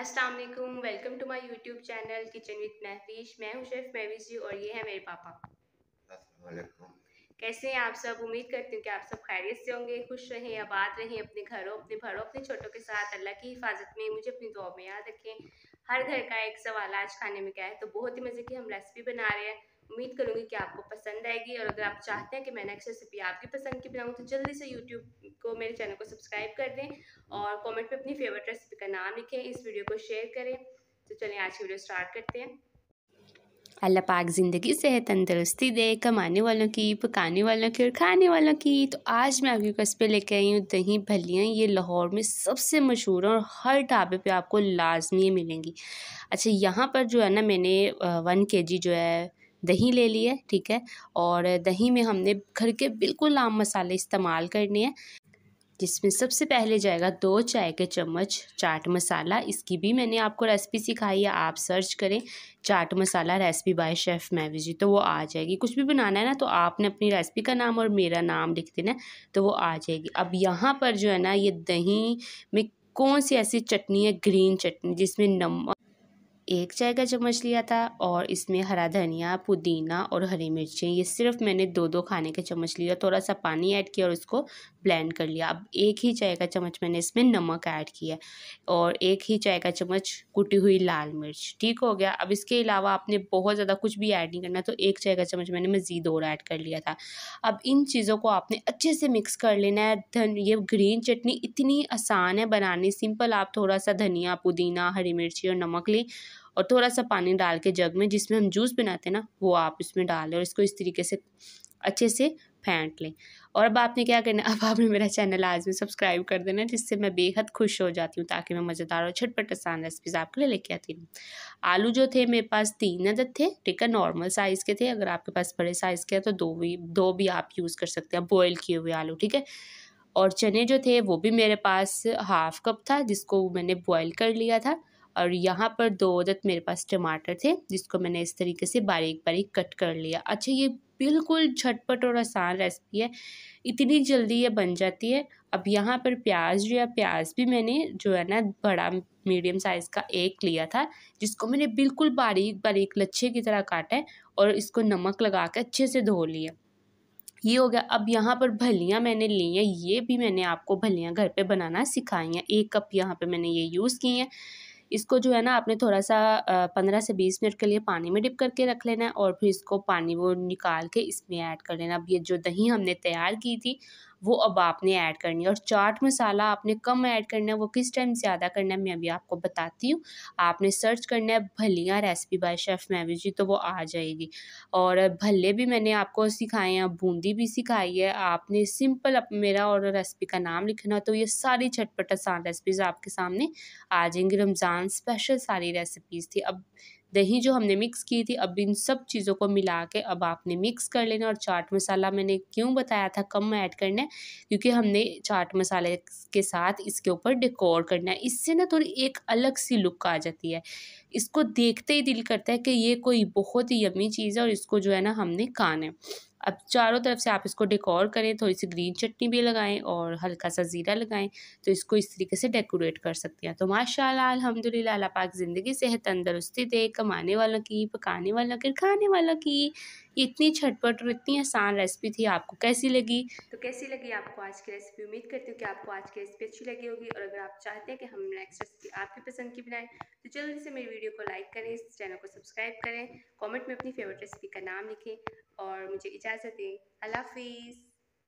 Aslam welcome to my YouTube channel kitchen with Mahvish मैं हूँ chef Mahvish जी और ये है मेरे पापा कैसे हैं आप सब उम्मीद करती हूँ कि आप सब खैरियत से होंगे खुश रहें आबाद रहें अपने घरों अपने भरों अपने छोटों के साथ अल्लाह की हिफाजत में मुझे अपनी दुआ में याद रखें हर घर का एक सवाल आज खाने में क्या है तो बहुत ही मज़े की हम रेसिपी बना रहे हैं उम्मीद करूंगी कि आपको पसंद आएगी और अगर आप चाहते हैं कि मैं नेक्स्ट रेसिपी आपकी पसंद की बनाऊँ तो जल्दी से यूट्यूब को मेरे चैनल को सब्सक्राइब कर दें और कमेंट में अपनी फेवरेट रेसिपी का नाम लिखें इस वीडियो को शेयर करें तो चलिए आज की वीडियो स्टार्ट करते हैं अल्लाह पाक ज़िंदगी से है तंदुरुस्ती दे कमाने वालों की पकाने वालों की और खाने वालों की तो आज मैं आपके पास पे लेके आई हूँ दही भलियाँ ये लाहौर में सबसे मशहूर है और हर ढाबे पे आपको लाजमी मिलेंगी अच्छा यहाँ पर जो है ना मैंने वन के जी जो है दही ले लिया है ठीक है और दही में हमने घर के बिल्कुल आम मसाले इस्तेमाल करने हैं जिसमें सबसे पहले जाएगा दो चाय के चम्मच चाट मसाला इसकी भी मैंने आपको रेसिपी सिखाई है आप सर्च करें chaat masala recipe by chef Mahvi ji तो वो आ जाएगी कुछ भी बनाना है ना तो आपने अपनी रेसिपी का नाम और मेरा नाम लिख देना तो वो आ जाएगी अब यहाँ पर जो है ना ये दही में कौन सी ऐसी चटनी है ग्रीन चटनी जिसमें नमक एक चाय का चम्मच लिया था और इसमें हरा धनिया पुदीना और हरी मिर्चें ये सिर्फ मैंने दो दो खाने के चम्मच लिया थोड़ा सा पानी ऐड किया और इसको ब्लेंड कर लिया अब एक ही चाय का चम्मच मैंने इसमें नमक ऐड किया और एक ही चाय का चम्मच कुटी हुई लाल मिर्च ठीक हो गया अब इसके अलावा आपने बहुत ज़्यादा कुछ भी ऐड नहीं करना तो एक चाय का चम्मच मैंने मज़ीद और ऐड कर लिया था अब इन चीज़ों को आपने अच्छे से मिक्स कर लेना है धन ये ग्रीन चटनी इतनी आसान है बनानी सिंपल आप थोड़ा सा धनिया पुदीना हरी मिर्ची और नमक लें और थोड़ा सा पानी डाल के जग में जिसमें हम जूस बनाते हैं ना वो आप इसमें डालें और इसको इस तरीके से अच्छे से फेंट लें और अब आपने क्या करना अब आपने मेरा चैनल आज में सब्सक्राइब कर देना जिससे मैं बेहद खुश हो जाती हूँ ताकि मैं मज़ेदार और छटपट आसान रेसिपीज़ आपके लिए लेके आती हूँ आलू जो थे मेरे पास तीन अदद थे ठीक है नॉर्मल साइज़ के थे अगर आपके पास बड़े साइज़ के हैं तो दो भी दो भी आप यूज़ कर सकते हैं बॉयल किए हुए आलू ठीक है और चने जो थे वो भी मेरे पास हाफ कप था जिसको मैंने बॉयल कर लिया था और यहाँ पर दो औरत मेरे पास टमाटर थे जिसको मैंने इस तरीके से बारीक बारीक कट कर लिया अच्छा ये बिल्कुल झटपट और आसान रेसिपी है इतनी जल्दी ये बन जाती है अब यहाँ पर प्याज जो है प्याज भी मैंने जो है ना बड़ा मीडियम साइज़ का एक लिया था जिसको मैंने बिल्कुल बारीक बारीक लच्छे की तरह काटा है और इसको नमक लगा के अच्छे से धो लिया ये हो गया अब यहाँ पर भलियाँ मैंने ली हैं ये भी मैंने आपको भलियाँ घर पे बनाना सिखाई हैं एक कप यहाँ पे मैंने ये यूज़ की हैं इसको जो है ना आपने थोड़ा सा पंद्रह से बीस मिनट के लिए पानी में डिप करके रख लेना है और फिर इसको पानी वो निकाल के इसमें ऐड कर लेना अब ये जो दही हमने तैयार की थी वो अब आपने ऐड करनी है और चाट मसाला आपने कम ऐड करना है वो किस टाइम ज़्यादा करना है मैं अभी आपको बताती हूँ आपने सर्च करना है भलियाँ recipe by chef Mahvi ji तो वो आ जाएगी और भल्ले भी मैंने आपको सिखाए हैं बूंदी भी सिखाई है आपने सिंपल अप मेरा और रेसिपी का नाम लिखना तो ये सारी छटपट आसान रेसिपीज़ आपके सामने आ जाएंगी रमज़ान स्पेशल सारी रेसिपीज़ थी अब दही जो हमने मिक्स की थी अब इन सब चीज़ों को मिला के अब आपने मिक्स कर लेना और चाट मसाला मैंने क्यों बताया था कम ऐड करना है क्योंकि हमने चाट मसाले के साथ इसके ऊपर डेकोर करना है इससे ना थोड़ी एक अलग सी लुक आ जाती है इसको देखते ही दिल करता है कि ये कोई बहुत ही यमी चीज़ है और इसको जो है ना हमने खाना है अब चारों तरफ से आप इसको डेकोर करें थोड़ी सी ग्रीन चटनी भी लगाएं और हल्का सा ज़ीरा लगाएं तो इसको इस तरीके से डेकोरेट कर सकते हैं तो माशाल्लाह अल्हम्दुलिल्लाह अल्लाह पाक ज़िंदगी सेहत तंदरुस्ती दे कमाने वालों की पकाने वालों की खाने वालों की इतनी छटपट और इतनी आसान रेसिपी थी आपको कैसी लगी तो कैसी लगी आपको आज की रेसिपी उम्मीद करती हूँ कि आपको आज की रेसिपी अच्छी लगी होगी और अगर आप चाहते हैं कि हम नेक्स्ट रेसिपी आपकी पसंद की बनाएं तो जल्दी से मेरी वीडियो को लाइक करें इस चैनल को सब्सक्राइब करें कॉमेंट में अपनी फेवरेट रेसिपी का नाम लिखें और मुझे इजाज़त दें अल्लाह हाफिज़